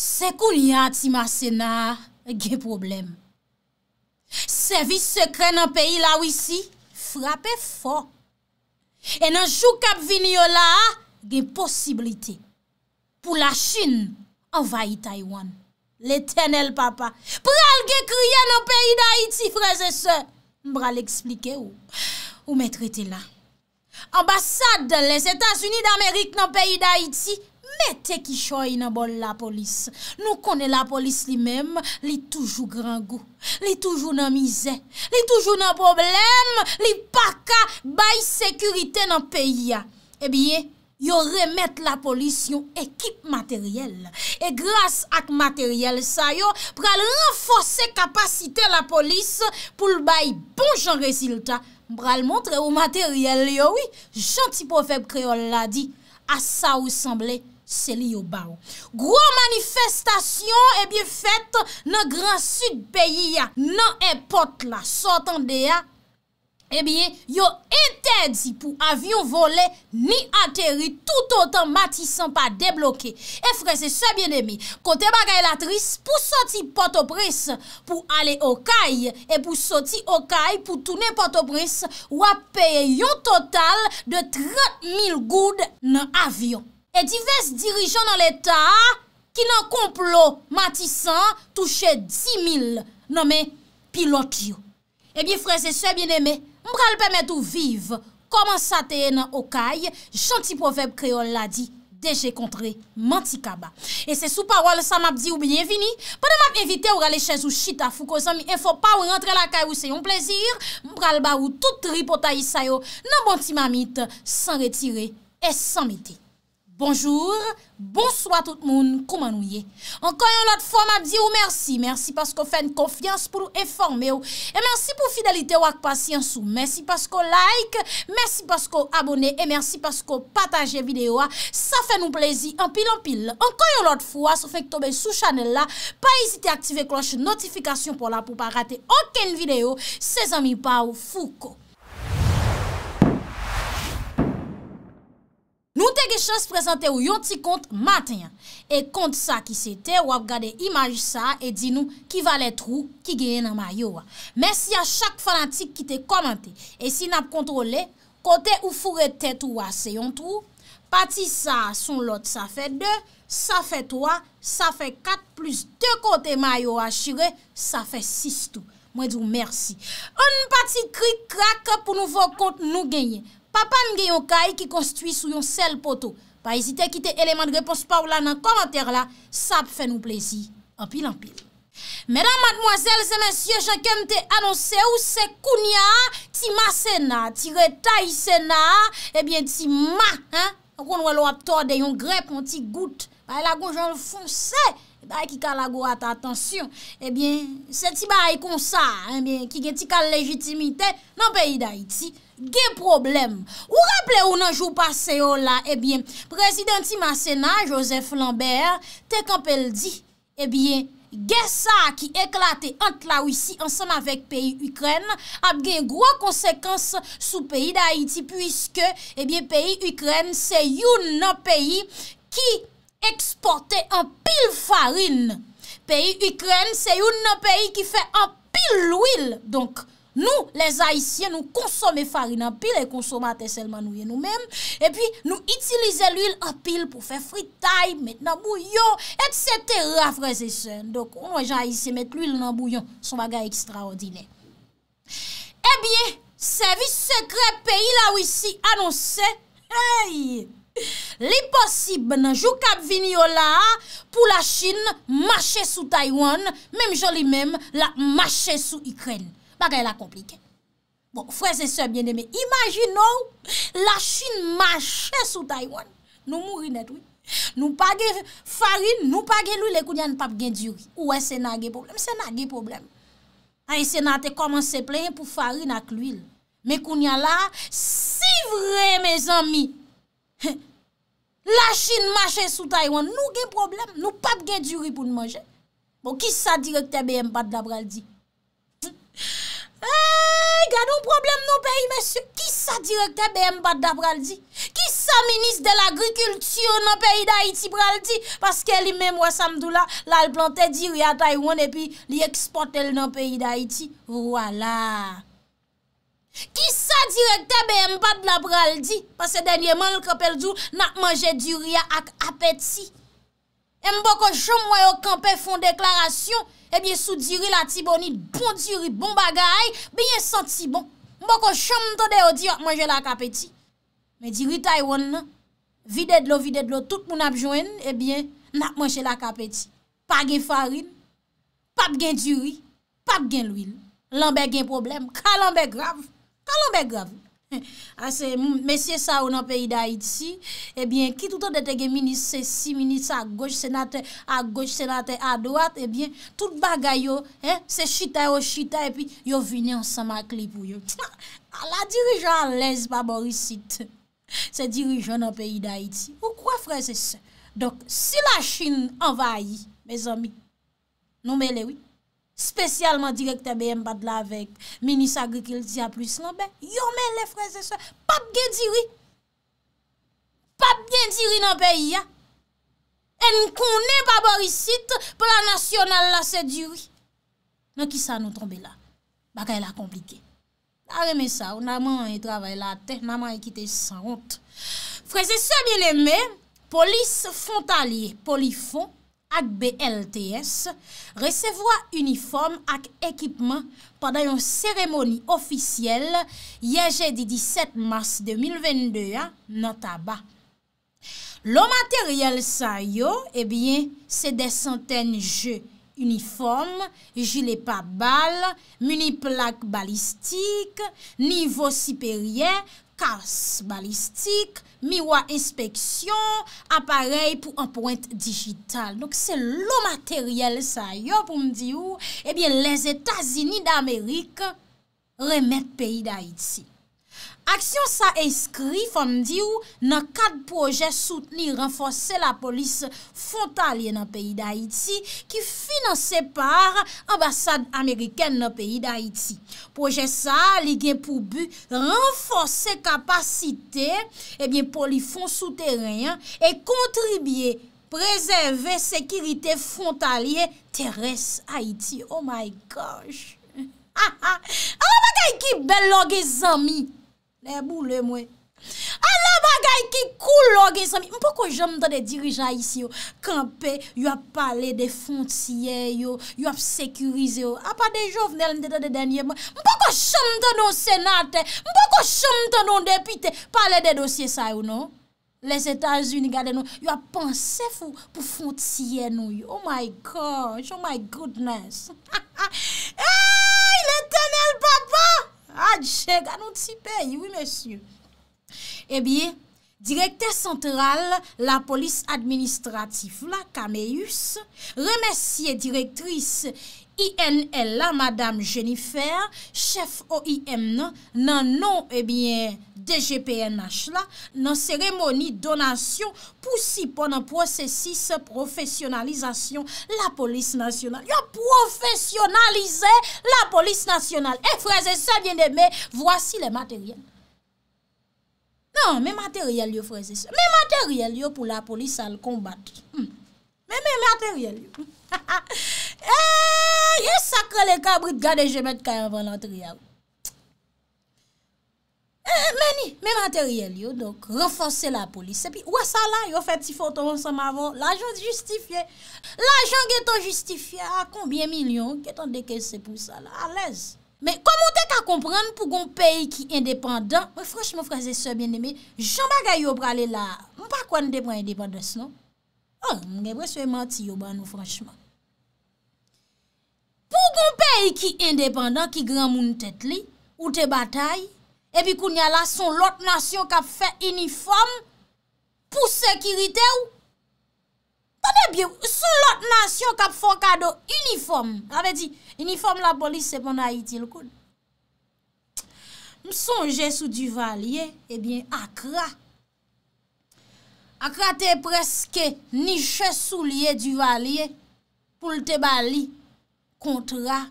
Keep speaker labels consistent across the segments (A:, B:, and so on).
A: Sekou liya ti mase na ge problem. Servis sekre nan peyi la wisi frape fo. E nan jou kap vini yo la, ge posibilite. Pou la Chin envaye Taiwan. Le tenel papa pral ge kriye nan peyi da iti freze se. Mbral eksplike ou, ou metrete la. Ambasade les Etats-Unis d'Amerik nan peyi da iti Metè ki choy nan bol la polis, nou konè la polis li mèm, li toujou grangou, li toujou nan mizè, li toujou nan problem, li paka bayi sekurite nan peyi ya. E biye, yo remèt la polis yon ekip materyel, e gras ak materyel sa yo, pral renfose kapasite la polis pou l bayi bon jan resilta, pral montre ou materyel li yo wè, janti profèb kreol la di, as sa ou semblé. Se li yo baron. Gro manifestation ebi eh fèt nan gran sud peyi ya. Nan e pot la, sotan de ya, ebi eh yo interdi pou avyon vole ni ateri tout an tan mati san pa deblokè. E frè se se bien emi, kote bagay latris pou soti potopris pou ale okay e pou soti okay pou tounen potopris wap peye yon total de 30.000 goud nan avyon. E divers dirijon nan l'Etat ki nan komplot matisan touche 10.000 nomen pilot yo. E eh bi freze sou e bin eme, mbral pemet ou vive, koman sa te ene o kay, janti poveb kreol la di, deje kontre manti kaba. E se sou parol sa map di ou bienvini, pwede map evite ou rale chèz ou chita fou ko zan mi enfo pa ou rentre la kay ou se yon plezir, mbral ba ou tout ripotayi sayo nan banti mamit san retire et san mite. Bonjour, bonsoit tout moun, koumanouye. Enkoyon lot fwa ma di ou mersi, mersi pasko fèn konfians pou ou eforme ou, e mersi pou fidelite ou ak pasyans ou, mersi pasko like, mersi pasko abone, e mersi pasko pataje video a, sa fè nou plezi, anpil anpil. Enkoyon lot fwa, sou fèk tobe sou chanel la, pa isite aktive kloche notifikasyon pou la, pou pa rate oken video, se zami pa ou fouko. Mwen chan se prezante ou yon ti kont maten ya. E kont sa ki se te, wap gade imaj sa e di nou ki vale trou ki genye nan mayo wa. Mwen si a chak fanatik ki te komante. E si nap kontrole, kote ou fure tet ou wa se yon trou. Pati sa son lot sa fe 2, sa fe 3, sa fe 4, plus 2 kote mayo wa shire, sa fe 6 tou. Mwen di ou mersi. Un pati krik krak pou nou vok kont nou genye. Pa pa mge yon kay ki konstuit sou yon sel poto. Pa esite ki te eleman de repos pa ou la nan komenter la. Sa pe fe nou plezi. Anpil anpil. Medan madmoisel, se men sye chakye mte anonse ou se kounia ti masena, ti retaise na, ebyen eh ti ma. Akon wè lwa torde yon grep, yon ti gout. A yon joun fonsè, ebyen eh ki kal agou ata atensyon. Ebyen eh se ti bay e kon sa, ebyen ki gen ti kal lejitimite nan peyi da iti. gen problem. Ou rappele ou nan jou passe yo la, ebyen, eh prezidenti ma sena, Joseph Lambert, te kap el di, ebyen, eh gen sa ki eklate ant la wisi ansan avek peyi Ukren, ap gen gro konsekans sou peyi da Haiti, puisque, ebyen, eh peyi Ukren se youn nan peyi ki eksporte an pil farin. Peyi Ukren se youn nan peyi ki fe an pil ouil, donk, Nou, les haïsien, nou konsome fari nan pil, e konsome ate selmanouye nou menm, e pi nou itilize l'huil nan pil pou fe fritay, met nan bouyon, et sete, rafreze sen. Dok, ou nou jen haïsien met l'huil nan bouyon, son bagay ekstra odine. E biye, servis sekre peyi la ou isi anonse, hey, li posib nan joukab vini yo la, pou la chine mache sou Taiwan, menm joli menm la mache sou Ikren. Bakè la komplike. Bon, frèzè sè bjenèmè, imagino, la chine mache sou Taiwan. Nou mou rinèt wè. Nou page farine, nou page lwè, le kounyan pap gen djuri. Ouè, sè nan gen probleme, sè nan gen probleme. A ah, y sè nan te komanse pleyen pou farine ak lwil. Mè kounyan la, si vre, mè zanmi. La chine mache sou Taiwan, nou gen probleme. Nou pap gen djuri pou nmanje. Bon, ki sa direk te bè mbat dabral di? Gade ou problem nou peyi mèsyou? Ki sa direkte bè mbat da pral di? Ki sa minis de l'agrikulture nou peyi da iti pral di? Paske li mèm wè samdou la, la l'plantè di ria taiwan epi li eksportè lè nou peyi da iti. Wala. Ki sa direkte bè mbat la pral di? Pasè denye man l'kapel djou na manje di ria ak apet si. Mbokon choum wè yo kampe fon deklarasyon Ebyen sou diri la tibonit, bon diri, bon bagay, beyen santi bon. Mbo ko chanm to de o di, ak ah, manje la kapeti. Men diri tai won nan, vide dlo, vide dlo, tout moun apjwen, ebyen, nak manje la kapeti. Pa gen farin, pa gen diri, pa gen lwil. Lambe gen problem, kalambe grav, kalambe grav yon. A se mesye sa ou nan peyi da iti Ebyen ki touton detege Minis se si, minis se a goch Senate a goch, senate a doat Ebyen tout bagay yo Se chita yo chita Yo vini ansan makli pou yo A la dirijon lèz pa borisit Se dirijon nan peyi da iti Ou kwa fre se se Donk si la chine envayi Mezomi Noumele wè spesyalman direkta eh bè m pat la vek, menis agrikel di a plus nan, ben, yon men le freze se, pap gen diri. Pap gen diri nan peyi, ya. En konen baborisit, pou la nasyonal la se diri. Men ki sa nou tombe la, baka el a komplike. Arre me sa, ou naman e travay la te, naman e kite san hont. Freze se, mè le men, polis fontalye, polifon, ak BLTS, resevoa uniform ak ekipman paday yon seremoni ofisyele yeje di 17 mars 2022, nota ba. Lo materyel sa yo, ebyen, se de santen je uniform, jilepa bal, mini plak balistik, nivou siperyen, kars balistik, miwa inspeksyon, aparey pou anpointe digital. Donk se lo materyel sa yo pou mdi ou, ebyen les Etats-Unis d'Amerik remet peyi d'Haïti. Aksyon sa eskri fom di ou nan kat proje soutenir renfose la polis fontalye nan peyi d'Haïti ki finanse par ambasade Ameriken nan peyi d'Haïti. Proje sa li gen pou bu renfose kapasite pou li fon souteren e kontribye prezeve sekirite fontalye teres Haïti. Oh my gosh! Ha ha! An wakay ki bel log e zami! Ne boule mwen. A la bagay ki kou logi sami. Mpo ko jom tonde dirijan isi yo. Kampè, yo ap pale de fontiye yo. Yo ap sekurize yo. A pa de jovnel, mpo ko jom tonde senate. Mpo ko jom tonde depite. Pale de dosye sa yo, no? Les Etats-Unis, gade yo. Yo ap panse fou pou fontiye nou yo. Oh my gosh, oh my goodness. Hey, le tene l'papa. Adjè, gwa nou ti pey, woui mèsyou. E eh biye, direktè sentral la polis administratif la Kameyus, remèsyè direktris... I.N.L. la, madame Jennifer, chef O.I.M. la, nan nou, ebyen, eh D.G.P.N.H. la, nan seremoni donasyon pou sipon nan prosesis profesyonalizasyon la polis nasyonal. Yo, profesyonalize la polis nasyonal. E freze se dien de me, vwasi le materyel. Nan, me materyel yo freze se. Me materyel yo pou la polis al kombat. Me materyel yo. Ha ha ha. Eee, yon sakre le ka brit gade jemet kaya yon valantriyav. E, eh, eh, meni, meni materyel yo, donk, renfonse la polis, epi, wasa la, yo fè ti foton, l'ajon justifiye, l'ajon gen ton justifiye, a konbyen milyon, gen ton dekese pou sa la, a lez. Men, komon dek a kompran, pou goun peyi ki independant, mwen fransman fransse se bende mi, jamba ga yo prale la, mwen pa kwa n dekwen independes, non? An, oh, mwen gebre se yon manti yo ban nou, fransman. Kou goun peyi ki independant ki gran moun tet li, ou te batay, epi kou nyala son lot nasyon kap fè uniform, pou sekirite ou. Tane byou, son lot nasyon kap fò kado uniform. Tane be di, uniform la polis sepon a iti l koun. M sonje sou du valye, ebyen eh akra. Akra te preske niche sou liye du valye, pou l te bali. kontra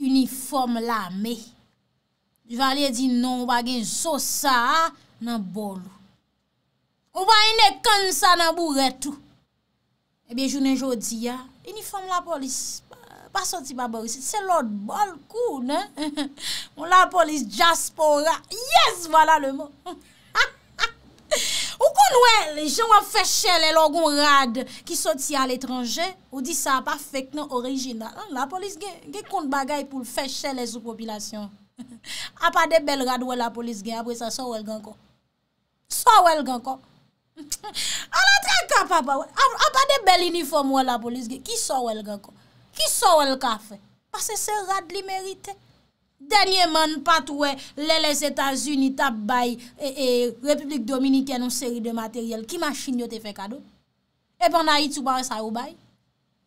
A: uniform la me. Jwa liye di non wagen zosa nan bol. Ou wagen ne kansa nan buretou. Ebyen jounen jodi ya, uniform la polis, pa soti babarisi, se lot bol, kou, ne? Moun la polis jaspora, yes, vala le mo! Ou kon wè, lè jè wè fè chè lè lò goun rad ki sò ti a l'étranjè, ou di sa pa fèknen orijina. An, la polis gen, gen kont bagay pou fè chè lè sou popilasyon. A pa de bel rad wè la polis gen, apre sa so wèl gen kon. So wèl gen kon. An, la tè kapa wè, a pa de bel uniform wè la polis gen, ki so wèl gen kon. Ki so wèl ka fè, pasè se rad li merite. Denye man pat wè le les Etats-Unis tap bay e, e, Republik Dominikè nan seri de materiel ki machin yo te fe kado E bon na yi tou bar sa ou bay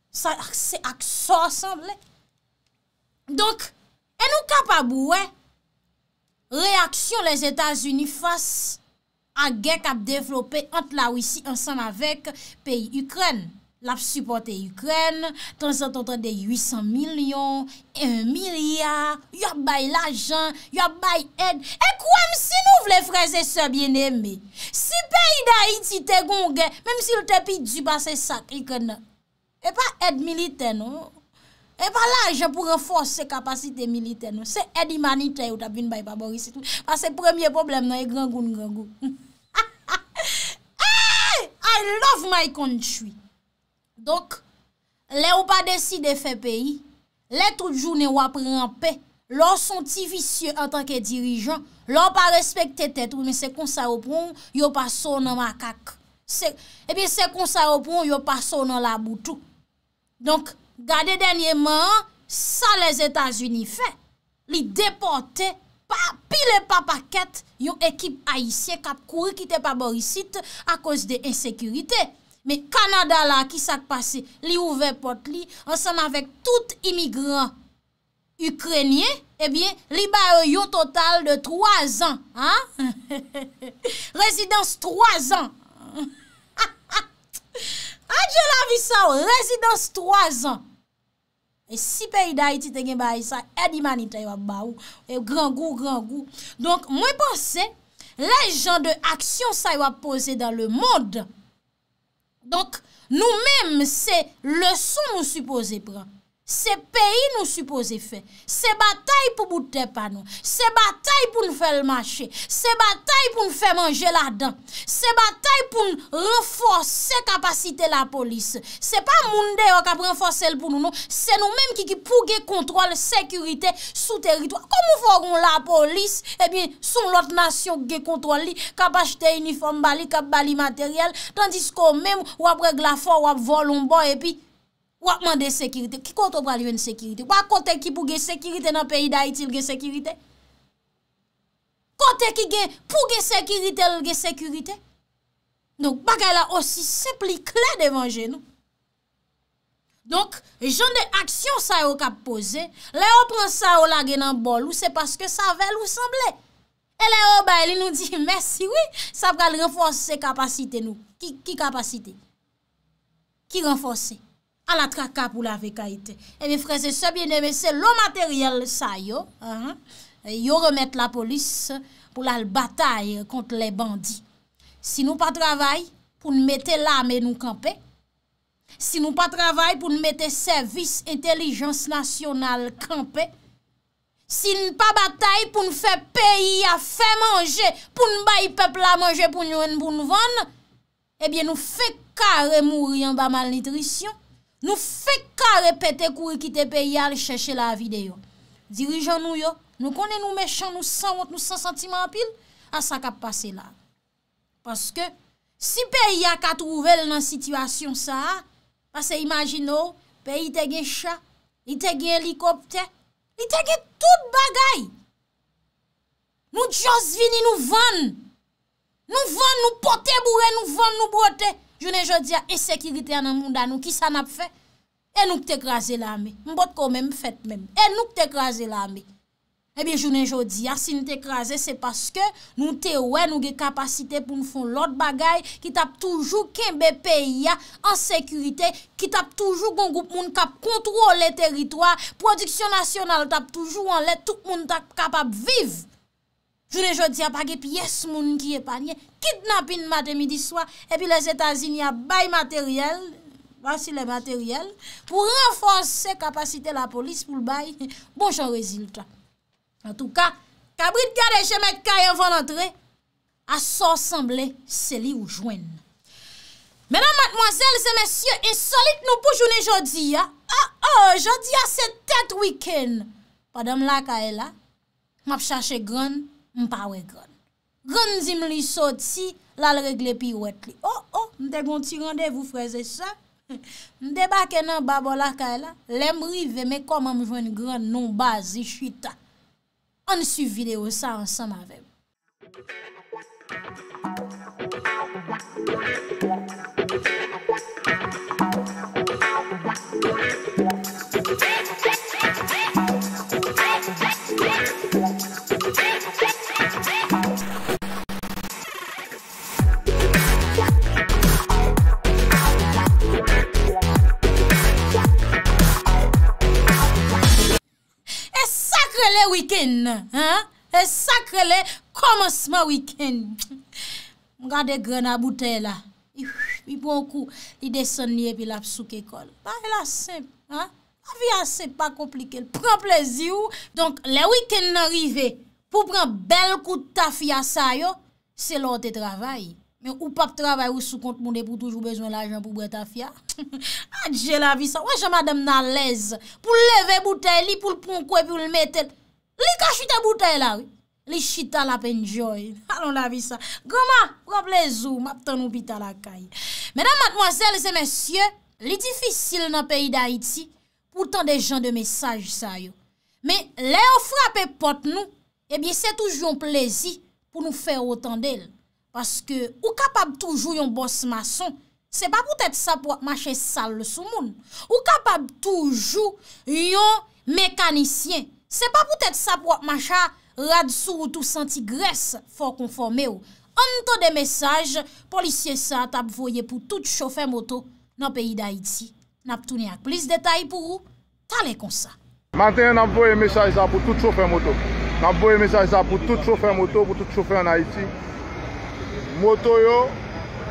A: Sa ak se ak sor san wè Donk en nou kapab wè Reaksyon les Etats-Unis fass A genk ap devlopè ant la wisi ansan avek peyi Ukraine Lap supporte Ukwene, tansantantan de 800 milyon, 1 milyar, yop bay l ajan, yop bay ed, e koum si nou vle freze se bieneme. Si peyi da iti te gongen, mem si l te pi djuba se sakrikena. E pa ed militen, e pa la jen pou reforse kapasite militen, se ed imanite ou tapin bay babori, se tout, pa se premier probleme nan e grangoun, grangoun. Ah! I love my country. Donk, lè ou pa deside fè peyi, lè tout jounè ou apren an pe, lò son ti visye an tanke dirijan, lò pa respekte tet, ou mè se kon sa ou proun, yò pa son nan makak. E eh pi se kon sa ou proun, yò pa son nan la boutou. Donk, gade denye man, san les Etats-Unis fè, li deporte, pi le pa pa ket, yon ekip ayesye kap kouri kite pa borisite akos de ensekurite. Me Kanada la ki sak pase li ouve pot li ansan avèk tout imigran Ukrenye ebyen eh li ba yo yon total de 3 an Residence 3 an Adjela ah, visan Residence 3 an E si pe yi dayi ti te gen ba e sa edi mani te yon ba ou e gran gou gran gou Donk mwen pase le jan de aksyon sa yon pose dan le mond Donc, nous-mêmes, c'est leçon nous supposé prendre. Se peyi nou suppose fe, se batay pou boutepa nou, se batay pou nou fe l'mache, se batay pou nou fe manje la dan, se batay pou nou renforse kapasite la polis, se pa moun de yo kap renforse l pou nou nou, se nou menm ki ki pou ge kontrol sekurite sou teritwa. Ou apman de sekirite. Ki kote ou pral yon sekirite? Ou ak kote ki pou ge sekirite nan peyi da iti lge sekirite? Kote ki ge pou ge sekirite lge sekirite? Nou, bagay la osi sepli kle devanje nou. Donc, joun de aksyon sa yo kap pose, le yo pran sa yo la genan bol ou se paske sa vel ou semble. E le yo bay li nou di, mersi, oui, sa pral renfonse se kapasite nou. Ki kapasite? Ki renfonse? a la traka pou la veka ite. E mi freze se biene, me se lo materyel sa yo, yo remet la polis pou la batay kont le bandi. Si nou pa travay pou nou mette lame nou kampe, si nou pa travay pou nou mette servis entelijans nasyonal kampe, si nou pa batay pou nou fe peyi a fe manje, pou nou bay pepla manje pou nou en bou nou van, e bien nou fe kare mouri an ba mal nitrisyon, Nou fe ka repete kou e kite pe ya le chèche la vide yo. Dirijan nou yo, nou konen nou mechand, nou san wot, nou san sentiman apil, a sa ka pase la. Paske, si pe ya ka trouvel nan situasyon sa, pase imagino, pe yi tege chan, yi tege helikopte, yi tege tout bagay. Nou dios vini nou van, nou van nou pote boure, nou van nou brote, Jounen Jodia, e sekirite anan moun dan nou, ki sa nap fe? E nou k te kraze la me. Mbot ko men, fèt men. E nou k te kraze la me. E bi jounen Jodia, si nou te kraze, se paske nou te we nou ge kapasite pou nou fon lot bagay, ki tap toujou kembe peya an sekirite, ki tap toujou goun goup moun kap kontrol le teritwa, prodiksyon nasyonal tap toujou an let, tout moun tap kapap viv. Jounen jodi apage, pi yes moun ki epanye, kitnapin mate midi swa, epi les Etasini ap bay materyel, vansi le materyel, pou renfonse kapasite la polis pou l'bay, bon joun reziltan. En touka, kabrit kade jemet kaya van antre, asosemble, seli ou jwen. Menan matmoazel, zemesye, esolit nou pou jounen jodi, a, a, ah, oh, jodi a setet wiken. Padam la kaya la, map chache gran, Mpa we gran. Gran zim li soti, la le regle pi wet li. Oh, oh, mde gonti randev ou freze sa. Mde baken nan babo la kaela, lem rive me koman mwen gran non bazi chita. An sou video sa ansam avem. week-end, he? E sakre le, komos ma week-end. Mwen gade gren a bouteille la. I bon kou, li deson nye pi la psou ke kol. Pari la sep, he? A vi a sep pa komplike. Pren plezi ou, donk le week-end nan rive pou pren bel kou ta fia sa yo, se lante travay. Men ou pap travay ou sou kont moun de pou toujou bejoun la jen pou bre ta fia. Adje la vi sa. Wesh a madem nan lez pou leve bouteille li pou l'ponkwe pou l'metel. Li ka chita boute la, li chita la penjoy. Anon la vi sa. Goma, goma plezou, map tan nou pita la kaye. Mèdam, madmoazèl, zè mèsyè, li difisil nan peyi d'Haïti, poutan de jan de mesaj sa yo. Mè, eh le ofrape pot nou, ebyen se toujyon plezi pou nou fè otan del. Paske, ou kapab toujyon yon bos mason, se pa poutèt sa pou mache sal le sou moun. Ou kapab toujyon yon mekanisyen, Se pa pou tèt sa pou wak macha rad sou ou tou senti gres for konforme ou. An ton de mesaj, polisye sa tap voye pou tout choufer moto nan peyi da Haiti. Nap tou ni ak blis detay pou ou, tale kon sa.
B: Manteye nap voye mesaj sa pou tout choufer moto. Nap voye mesaj sa pou tout choufer moto pou tout choufer nan Haiti. Moto yo,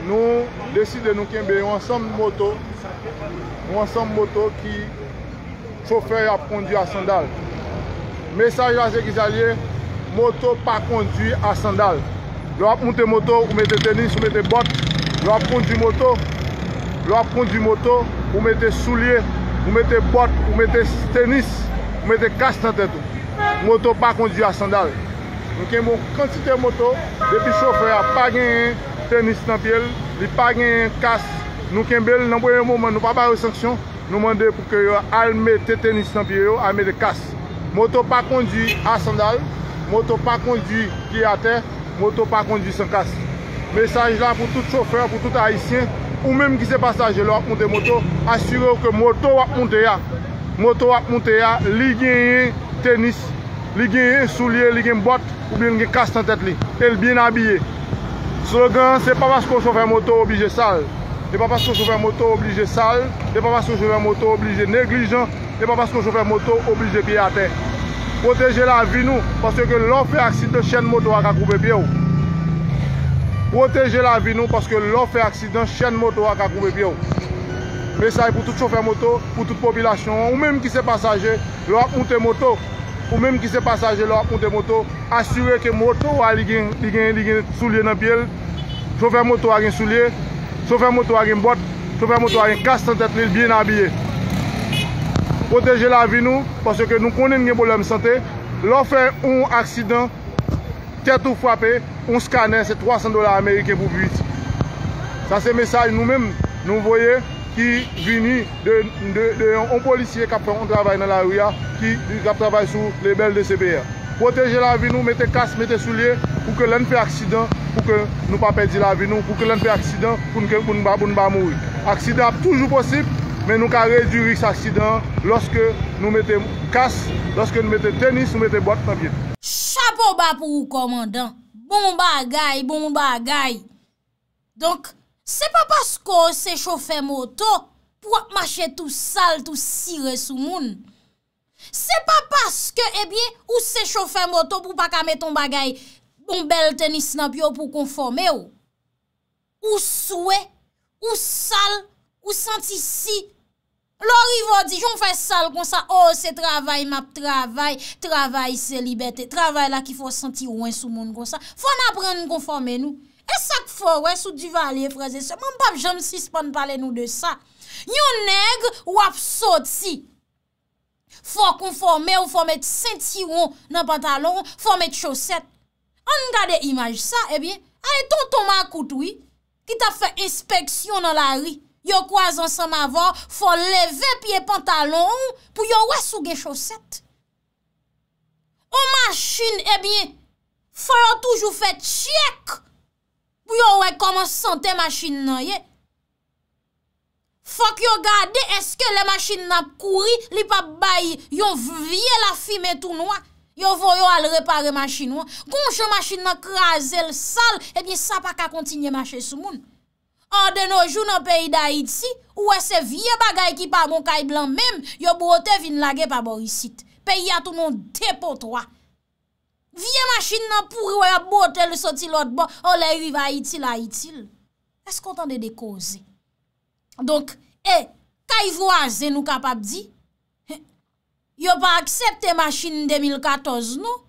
B: nou deside nou kenbe yon san moto, yon san moto ki choufer yon ap kondi a sandal. Mesaj waze ki sa liye, moto pa kondyu a sandal. Lwa ponte moto, ou mette tenis, ou mette bot, lwa ponte moto, lwa ponte moto, ou mette souliye, ou mette bot, ou mette tenis, ou mette kastan tetou. Moto pa kondyu a sandal. Nou ken moun konsite moto, depi chofre a, pa gen tenis tan piye, li pa gen kast. Nou ken bel, nanpoye moun man, nou pa pa resaksyon, nou mande pou ke yo alme te tenis tan piye yo, alme de kast. Moto pa kondi a sandal, moto pa kondi ki a te, moto pa kondi san kase. Mesaj la pou tout choufer, pou tout haisyen, ou menm ki se pasaje lor, ou de moto, asyre ou ke moto wap monte ya. Moto wap monte ya, li gen yon tenis, li gen yon soulye, li gen bot, ou bi yon kaste an tet li, el bin abye. Se gen, se pa waz kon choufer moto, obije sal. Ne pa pas kon chofer moto oblije sal, ne pa pas kon chofer moto oblije neglijan, ne pa pas kon chofer moto oblije biyate. Roteje la vi nou, paske lò fè aksident, chèn moto ak a koube biyou. Roteje la vi nou, paske lò fè aksident, chèn moto ak a koube biyou. Mè sa yè pou tout chofer moto, pou tout popilasyon, ou mèm ki sè pasaje, lò ak ounde moto, ou mèm ki sè pasaje, lò ak ounde moto, asywe ke moto, choufer moto ak gen soulye, Sou fèm moutou agen bot, sou fèm moutou agen kastan tet li l biye nan biye. Proteje la vi nou, porsè ke nou konen gen pou lèm sante, lò fè un aksidan, kè tou fwape, un skane, se 300 dolar Amerike pou pwit. Sa se mesaj nou mèm, nou mwoye ki vini de yon polisye kapèm an travay nan la ouya, ki kap travay sou lebel de CBR. proteje la vi nou, mette kas, mette soulye, pou ke lèn pe aksidant, pou ke nou pa pedi la vi nou, pou ke lèn pe aksidant, pou nou ke koun ba, pou nou ba moui. Aksidant toujou posib, men nou ka reduris aksidant, lòske nou mette kas, lòske nou mette tenis, nou mette bot, papye.
A: Chapo ba pou ou komandan, bon bagay, bon bagay. Donk, se pa pasko se chofe moto, pou ap mache tou sal, tou sire sou moun. Se pa paske ebyen eh ou se chofen moto pou pa ka meton bagay Don bel tenis nap yo pou konforme yo Ou souwe, ou sal, ou senti si Lor ivo di, joun fè sal kon sa Oh se travay map travay, travay se libetè Travay la ki fò senti ouen sou moun kon sa Fò an apren konforme nou E sak fò wè sou di valye fraze se Man pap jam sis pan pale nou de sa Nyon neg wap sot si Fò kon fò mè ou fò mè t sentiron nan pantalon ou fò mè t chosèt. An nga de imaj sa, ebyen, eh a e ton tonman koutoui ki ta fè inspeksyon nan la ri. Yo kwa zan san ma vò, fò leve piye pantalon ou pou yo wè souge chosèt. O machin, ebyen, eh fò yon toujou fè t chèk pou yo wè koman sante machin nan yey. Fok yo gade, eske le machin nan kouri, li pa bayi, yon vie la fime tou noua. Yo voyo al repare machin noua. Gonche machin nan kraze l sal, ebye eh sa pa ka kontinye mache sou moun. An de nou joun an peyi da iti, ou ese vie bagay ki pa moun kay blan menm, yo bote vin lage pa borisit. Peyi a tou nou depo towa. Vie machin nan pouri ou ya bote l soti lot bon, ou le riva iti la itil. Esk kontan de dekoze. Donk, e, eh, ka y voase nou kapap di, yo pa aksepte maschine 2014 nou,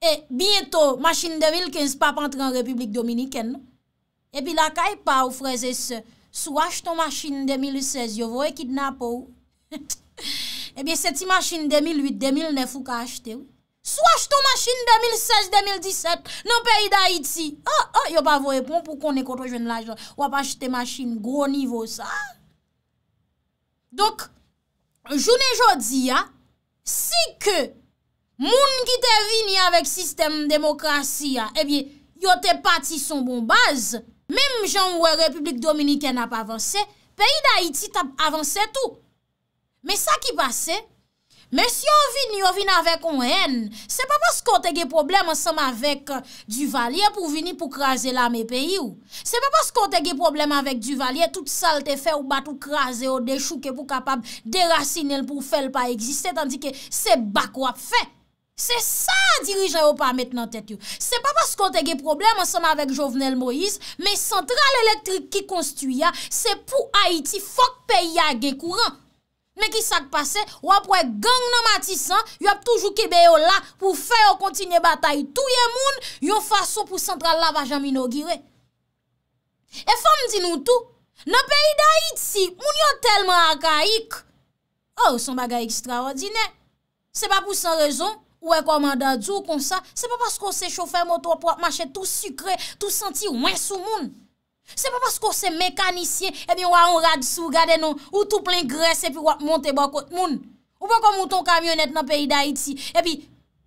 A: e, eh, bieto, maschine 2015 pa pa antre an Republik Dominiken nou. Ebi la ka y pa ou freze se, sou achete maschine 2016, yo vo e kidnap ou. Ebi se ti maschine 2008-2009 ou ka achete ou. Swa ch ton machin 2016-2017 nan peyi d'Haïti. Ah, ah, yo pa vo repon pou konen kontre jwen laj. Wap achte machin gwo nivou sa. Dok, jounen jodi, si ke moun ki te vini avèk sistem demokrasi, yo te pati son bon baz. Mem jan wè Republik Dominikè na pa avansè, peyi d'Haïti ta avansè tou. Me sa ki pase, Mè si yo vini, yo vini avèk on en, se pa pas kon te ge problem ansem avèk Duvalier pou vini pou krasè la mè peyi ou. Se pa pas kon te ge problem avèk Duvalier, tout sal te fè ou bat ou krasè ou dechouke pou kapab derasine l pou fèl pa eksistè, tandikè se bak wap fè. Se sa dirijè ou pa met nan tèt yo. Se pa pas kon te ge problem ansem avèk Jovenel Moïse, mè sentral elektrik ki konstuya, se pou Haiti fòk peyi agè kouran. Mè ki sak pase, wap wè gang nan matisan, yop toujou kebe yo la pou fè yo kontinye batay touye moun, yon fason pou sentral la vajam inogire. E fèm di nou tou, nan peyi da iti, moun yo telman oh, akayik. Ou, son bagay ekstraordine. Se pa pou sen rezon, wè kwa manda djou kon sa, se pa pas kon se chou fèm wot wap mwache tout sukre, tout senti wè sou moun. Se pa paskou se mekanisye, ebi wa an rad sou gade nou, ou tou plen gres ebi wa monte bakot moun. Ou pa kom ou ton kamyonet nan peyida iti, ebi...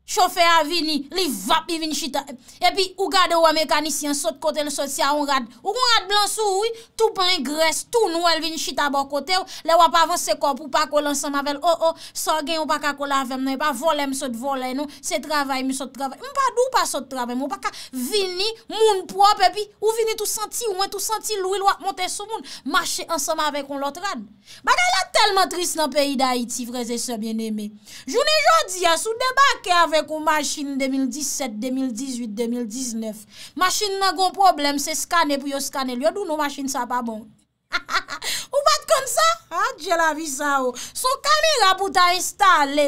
A: Chofè a vini Li vap bi vini chita Epi ou gade ou a mekanisyen Sot kote le sot si a on rad Ou kon rad blan sou ou Tou pen gres Tou nou el vini chita bo kote ou Le wap avan se kop Ou pa kol ansama vel Oh oh Sagen ou pa ka kol avem Ne pa volem sot volem Se travay mi sot travay Ou pa do pa sot travay Ou pa ka vini Moun pwop epi Ou vini tou senti Ou mwen tou senti Lou il wap monte sou moun Mache ansama vel kon lot rad Baka la telman tris nan peyi da Haiti Vreze se bien eme Jouni jodi asou debake ave kon masjine 2017, 2018, 2019. Masjine nan kon problem, se skane pou yo skane. Lyo dou nou masjine sa pa bon? Ou pat kon sa? Adje la vi sa ou. Oh. So kamera pou ta instale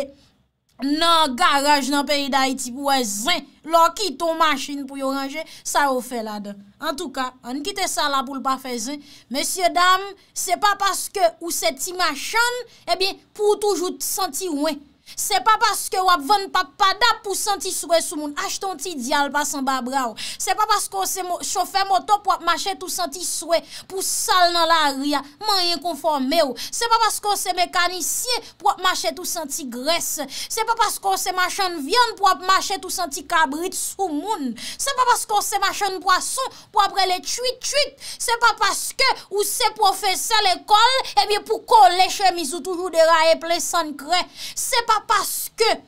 A: nan garaj nan peyi da iti pou wè zin. Lò ki ton masjine pou yo range, sa ou fè la de. En tout ka, an kite sa la pou l'pa fè zin. Mèsyè dam, se pa paske ou se ti masjane, eh pou toujou ti senti wè. Se pa paske wap ven pak padap pou senti souwe sou moun. Ache ton ti dial pa san babraw. Se pa paske wap se chofe moto pou ap mache tout senti souwe. Pou sal nan la ria. Man yon konforme ou. Se pa paske wap se mekanisye pou ap mache tout senti gres. Se pa paske wap se mache an vyan pou ap mache tout senti kabrit sou moun. Se pa paske wap se mache an kwa son pou aprele tuit tuit. Se pa paske wap se profese l'ekol. Eh Ebi pou kol leche mizou toujou de ra eple san kre. Se pa paske wap se profese l'ekol. Paske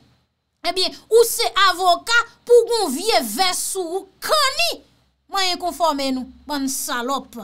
A: eh ou se avoka Pougon vie versou Kani Mwenye konforme nou, mwen salop.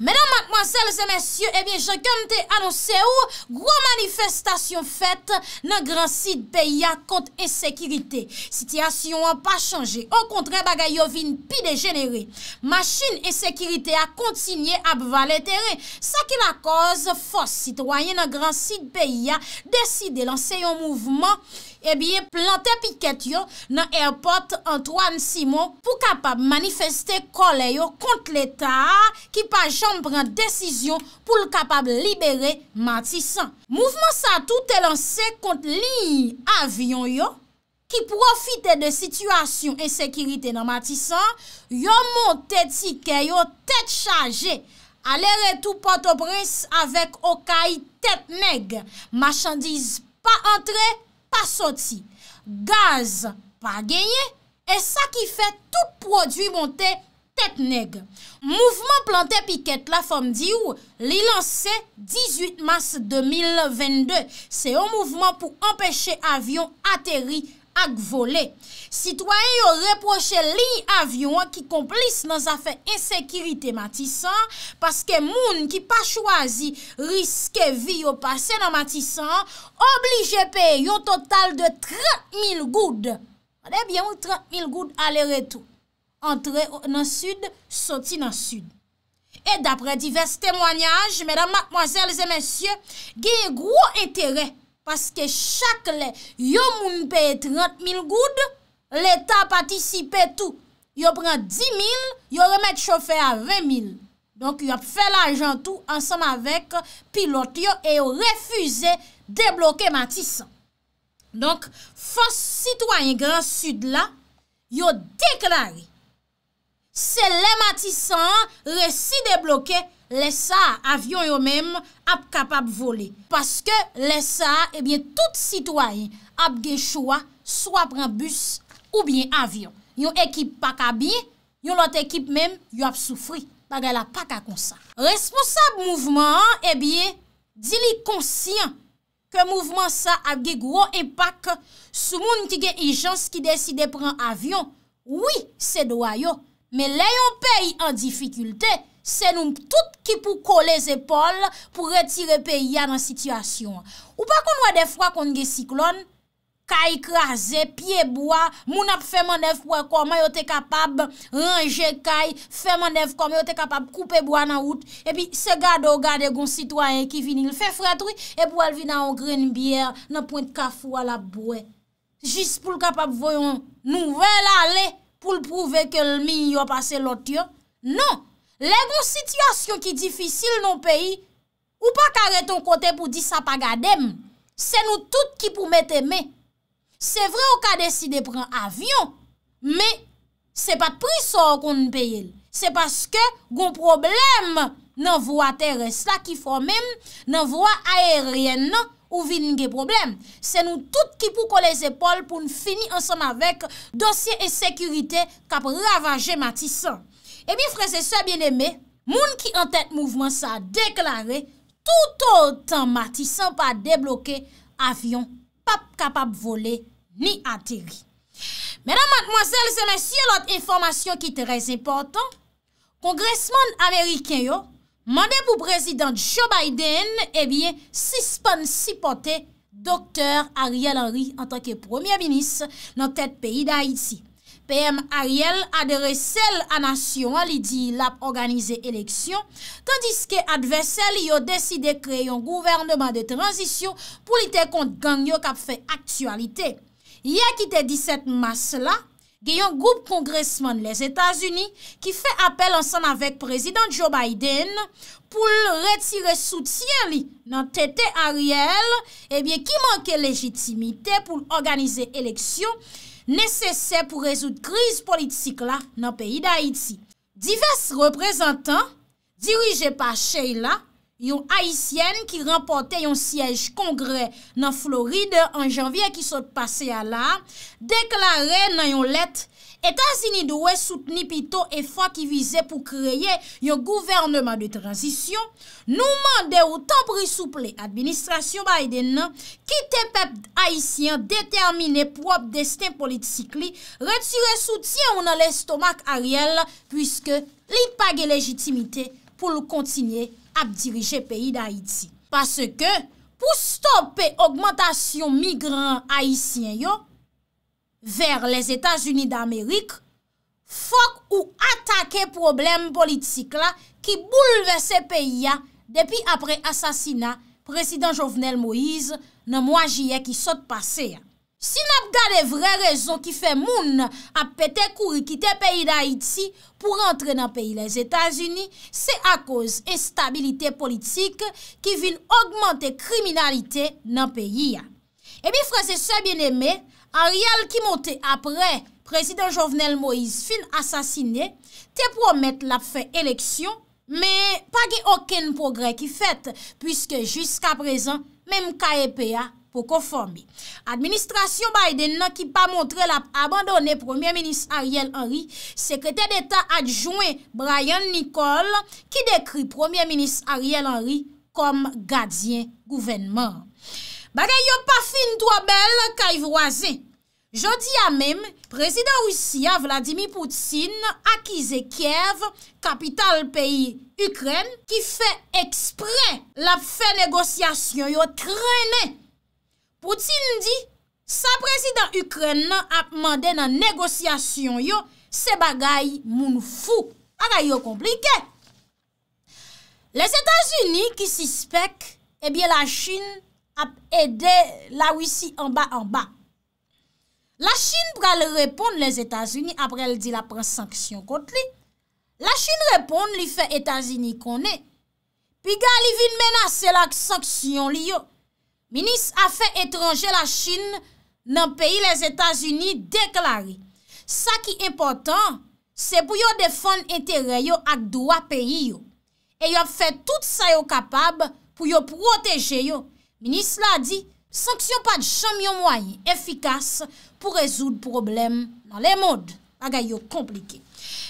A: Mwenye mwen selze mwen sye, ebyen eh jekan te anonsè ou, gwo manifestasyon fet nan gran sit peyi a kont e sekiritè. Sityasyon wap a chanje, o kontre bagay yo vin pi dejenere. Machen e sekiritè a kontinye ap valeterè. Sa ki la koz fos, sitwayen nan gran sit peyi a deside lanseyon mouvman ebye eh plante piket yo nan airport Antoine Simon pou kapab manifeste kole yo kont l'Etat ki pa jom pren desisyon pou l'kapab libere Matisan. Mouvement Satou te lanse kont li avyon yo ki profite de sitwasyon e sekirite nan Matisan, yo monte tiket yo tet chaje ale re tou Port-au-Prince avek Okai tet neg. Machandise pa entre, pa soti. Gaz pa genye, e sa ki fe tout prodwi monte tet neg. Mouvment planté piket la fom di ou, li lanse 18 mars 2022. Se yon mouvment pou empèche avyon atéri ak vole. Citoyen yo reproche li avyon ki komplis nan zafen insekirite matisan paske moun ki pa chwazi riske vi yo pase nan matisan oblije pe yo total de 30.000 goud. Alebyen yo 30.000 goud ale reto. Entre nan sud, soti nan sud. E dapre divers temwanyaj, medan matmoazel zemensye, genye gro enterey Paske chak le, yo moun paye 30.000 goud, l'Etat patisipe tou. Yo pran 10.000, yo remet chofe a 20.000. Donk yo fè la jantou ansanm avèk pilote yo e yo refüze deblokè matisan. Donk fòs sitwanyen Grand Sud la, yo deklare se le matisan resi deblokè, lè sa avyon yo mèm ap kapap volè. Paske lè sa, ebyen, eh tout sitwayen ap ge choua, swa pran bus ou byen avyon. Yon ekip pak abi, yon lot ekip mèm yon ap soufri. Bagè la pak akonsa. Responsab mouvment, ebyen, eh di li konsyen ke mouvment sa ap ge gwo epak sou moun tige ijans ki deside pran avyon. Oui, se do ayon, mè lè yon pey an difikultè, Se noum tout ki pou kole zepol pou retire pe ya nan sityasyon. Ou pa kon wade fwa kon ge siklon, kay krasen, piye bwa, moun ap fèman def kwa kom, yo te kapab ranje kay, fèman def kom, yo te kapab koupe bwa nan wout, epi se gado gade goun sitwayen ki vinil fe fwa tri, epi wale vin nan o gren biyer, nan point kafwa la bwe. Jis pou l kapab voyon nouvel ale, pou l prouve ke l mi yo pase lotyo, noum, Le goun sityasyon ki difisil nou peyi, ou pa kareton kote pou disa pa gadem, se nou tout ki pou mette me. Se vre ou ka deside pren avyon, me se pat prisor kon peye. Se paske goun problem nan vwa teres la ki fwa men, nan vwa aeryen nan ou vin gen problem. Se nou tout ki pou kole zepol pou n fini ansan avek dosye e sekurite kap ravaje matisan. Ebi eh freze se bien eme, moun ki an tèt mouvman sa deklarè tout ou tan mati san pa deblokè avyon pap kapap vole ni atiri. Mèdam matmoazèl, zè mèsyè lòt informasyon ki tèrèz importan. Kongresman Ameriken yo, mandè pou prezident Joe Biden, ebiye eh sispon sipote doktèr Ariel Henry an tanke premier ministre nan tèt peyi da Haiti. PM Ariel adere sel anasyon li di lap organize eleksyon, tandis ke adverse li yo deside kre yon gouvernement de transisyon pou li te kont gangyo kap fe aktualite. Ya ki te di set mas la, ge yon goup kongresman les Etats-Unis ki fe apel ansan avek prezident Joe Biden pou l retire soutien li nan tete Ariel ki manke legitimite pou l organize eleksyon Nesesè pou rezout kriz politik la nan peyi da Haiti. Divers reprezentant dirije pa Cheila, yon Haitienne ki rempote yon siyej kongre nan Floride an janvye ki sot pase a la, deklare nan yon lette, Etasini dowe soutenipito e fwa ki vize pou kreye yon gouvernement de transisyon, nou mande ou tan prisouple administrasyon Biden nan, kite pep Haitien determine pou ap desten politikli, retire soutien ou nan lestomak ariel, pwiske li page legitimite pou lou kontinye ap dirije peyi da Haiti. Pase ke pou stope augmentation migrant Haitien yo, ver les Etats-Unis d'Amerik, fok ou atake problem politik la ki bouleve se peyi ya depi apre asasina President Jovenel Moïse nan mwa jye ki sot pase ya. Si nap gade vre rezon ki fe moun ap pete kouri kite peyi d'Haïti pou rentre nan peyi les Etats-Unis, se a koz estabilite politik ki vin augmente kriminalite nan peyi ya. E mi frase se bien eme, Ariel ki mote apre prezident Jovenel Moïse fin asasine te promet la fe eleksyon me pa ge oken progre ki fet pwiske jiska prezan mem KEPA pou konformi. Administrasyon Biden nan ki pa montre la abandonne Premier Minist Ariel Henry, sekrete d'Etat adjouen Brian Nicole ki dekri Premier Minist Ariel Henry kom gadien gouvenman. Bagay yo pa fin to bel ka Yvroazen. Jodi a mem, Prezident Ousia Vladimir Poutin akize Kiev, kapital peyi Ukren, ki fe ekspre la fe negosyasyon yo trene. Poutin di, sa prezident Ukren ap mande nan negosyasyon yo se bagay moun fou. A ga yo komplike. Les Etats-Unis ki sispek, ebyen eh la Chin, ap ede la wisi an ba an ba. La chine pral reponde les Etats-Unis apre el di la pran sanksyon kont li. La chine reponde li fe Etats-Unis konen. Pi ga li vin menase lak sanksyon li yo. Minis a fe etranje la chine nan peyi les Etats-Unis deklari. Sa ki important, se pou yo defon entereyo ak dwa peyi yo. E yo fe tout sa yo kapab pou yo proteje yo. Minis la di, sanksyon pa di chamyon mwaye, efikas pou rezoud problem nan le mod, pa gayo komplike.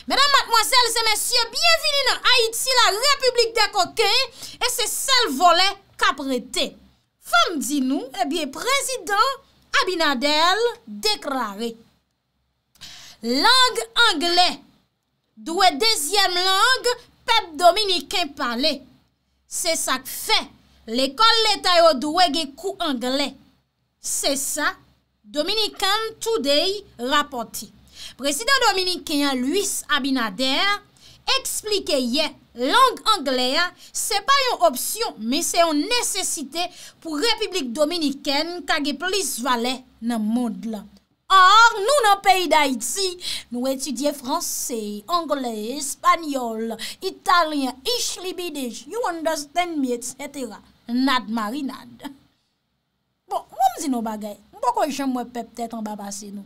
A: Menan matmoazel, zemensye, bienvini nan Haiti, la Republik de Koke, e se sel volet ka prete. Fem di nou, ebyen eh prezident Abinadel dekrare, lang angle, dwe dezyen lang pep dominiken pale, se sak fek, L'ekol leta yo dwege kou angle. Se sa, Dominikan Today rapoti. Presiden Dominiken Luis Abinader explikeye lang angle ya, se pa yon opsyon, me se yon nesesite pou Republik Dominiken kage plis vale nan mod la. Or, nou nan peyi da iti, nou etudye franse, angle, espanyol, italian, ish libidej, you understand me, etc., Nad, mary, nad. Bon, mwom zi nou bagay. Mwoko yi chan mwep pep tèt an babase nou.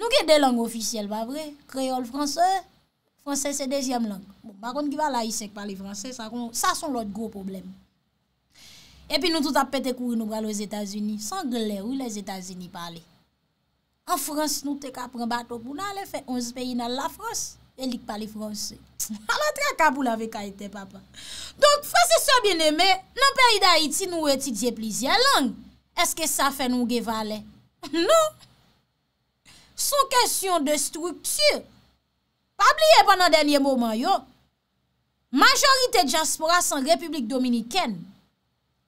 A: Nou ki de lang ofisyel, ba vre, kreyol, franse, franse se dezyam lang. Bon, baron ki va la yi sek pale franse, sa son lot gro problem. E pi nou tout ap pete kou yi nou bral ouz Etats-Unis, san gle ouz ouz Etats-Unis pale. An franse nou te ka pran bato pou nan le fe onzi peyi nan la franse. Elik pali franse. A la tra kabou la ve kaiten papa. Donk fwese sou bieneme, nan peri da iti nou eti dje plizye lang. Eske sa fe nou ge vale? Non. Sou kensyon de struksye. Pabliye panan denye mouman yo. Majorite diaspora san Republik Dominiken.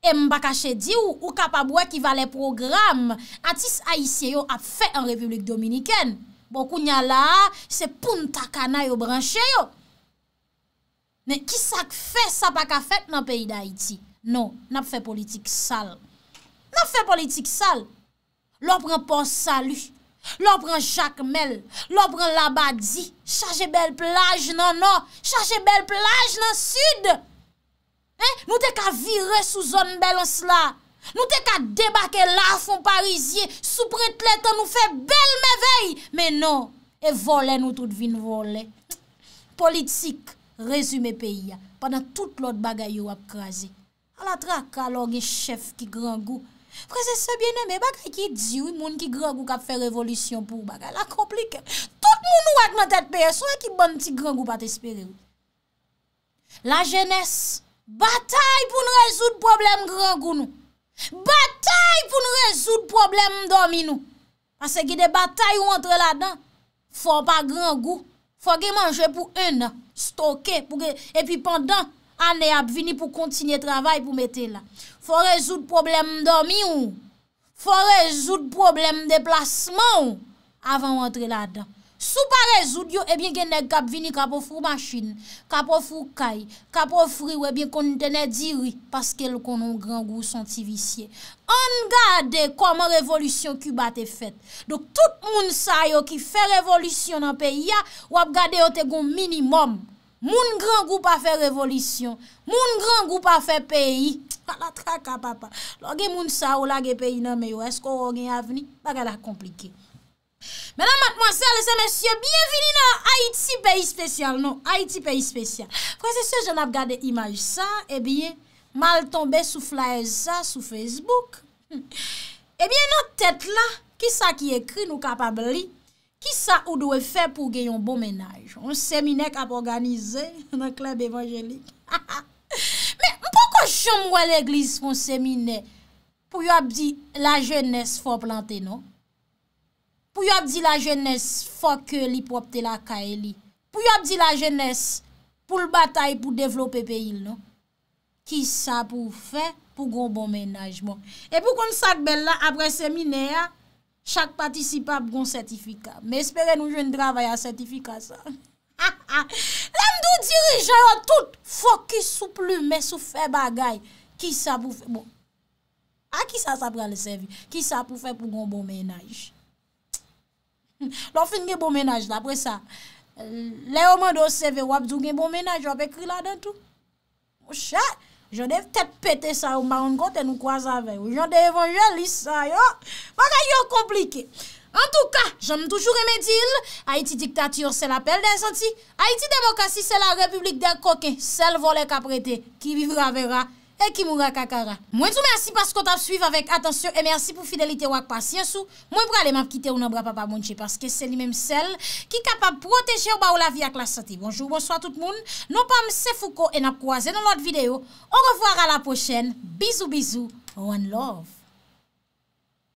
A: E mbakache di ou, ou kapabwe ki vale program. An tis a isye yo ap fe an Republik Dominiken. Bon kou nya la, se poun takana yo branche yo. Ne, ki sak fe sapak a fek nan peyi da iti? Non, nap fe politik sal. Nap fe politik sal. Lopren Pon Salu, lopren Jacques Mel, lopren Labadie, chaje bel plaj nan nor, chaje bel plaj nan sud. Nou dek avire sou zon bel ans la. Nou te ka debake la fon parizye, soupre tletan nou fe bel meveye. Menon, e vole nou tout vin vole. Politik, rezume peyi ya, padan tout lot bagay yo akraze. Alatra akra lor gen chef ki grangou. Prese se bieneme, bagay ki di ou, moun ki grangou kap fe revolisyon pou bagay. La komplike. Tout moun ou ak nan tet peye, sou e ki ban ti grangou pat espere ou. La jenese, batay pou nou rezout probleme grangou nou. Batay pou nou rezout problem mdomi nou Ase ki de batay ou antre la dan Fwa pa gran gou Fwa ge manje pou un Stoke E pi pandan Ane ap vini pou kontinye travay pou mette la Fwa rezout problem mdomi ou Fwa rezout problem deplasman ou Avan ou antre la dan Sou parez ou diyo, ebyen gen de gap vini kapofou machin, kapofou kay, kapofou riwe, ebyen kon dene diri, paske l konon gran gou senti visye. Angade komo revolusyon kuba te fet. Dok tout moun sa yo ki fe revolusyon nan peyi ya, wap gade yo te goun minimum. Moun gran gou pa fe revolusyon, moun gran gou pa fe peyi. Ala traka papa. Logue moun sa ou lage peyi nan meyo, esko ou gen avni, baga la komplike. Mè nan mat mwansè, alè se mèsyè, biyevini nan Haiti peyi spesyal, nou. Haiti peyi spesyal. Kwa se se jen ap gade imaj sa, e eh biye, mal tombe sou Flaez sa, sou Facebook. E biye, nan tèt la, ki sa ki ekri nou kapabli, ki sa ou dowe fe pou gen yon bon menaj. On seminè kap organize, nan kleb evanjelik. Mè, mpoko jom wè l'eglis kon seminè, pou yon ap di la jenè se fò plantè, nou. Pou yop di la jennes fok li popte la kae li. Pou yop di la jennes pou l batay pou devlope peyil non. Ki sa pou fe pou goun bon menajman. Bon. E pou kon sak bel la apre seminer ya, chak patisipa pou goun sertifika. Me espere nou jen dravaya sertifika sa. Le mdou dirijan yo tout fok ki souplu me sou fe bagay. Ki sa pou fe... A ki sa sa pral sevi? Ki sa pou fe pou goun bon menajman. Lo fin gen bon menaj la pre sa, le oman do seve wap zoun gen bon menaj wap ekri la den tou. Ocha, jen dev tet pete sa ou maron kote nou kwa zave, ou jen dev evanjelise sa yo. Mwaka yo komplike. En tou ka, jen toujou reme dil, Haiti diktatiyo se la pelle de zanti, Haiti demokrasi se la republik de koke, sel volen ka prete, ki vivra vera. Ekimura Kakara. Mwen sou mersi paskot ap suiv avèk. Atensyon e mersi pou fidelite wak pas. Yansou, mwen pralè map kite ou nan bra pa pa mounche. Paske se li menm sel ki kapap proteje ou ba ou la vi ak la sati. Bonjour, bonsoit tout moun. Non pa mse fuko en ap kouaze nan lot videyo. On revoar a la pochen. Bizou, bizou. One love.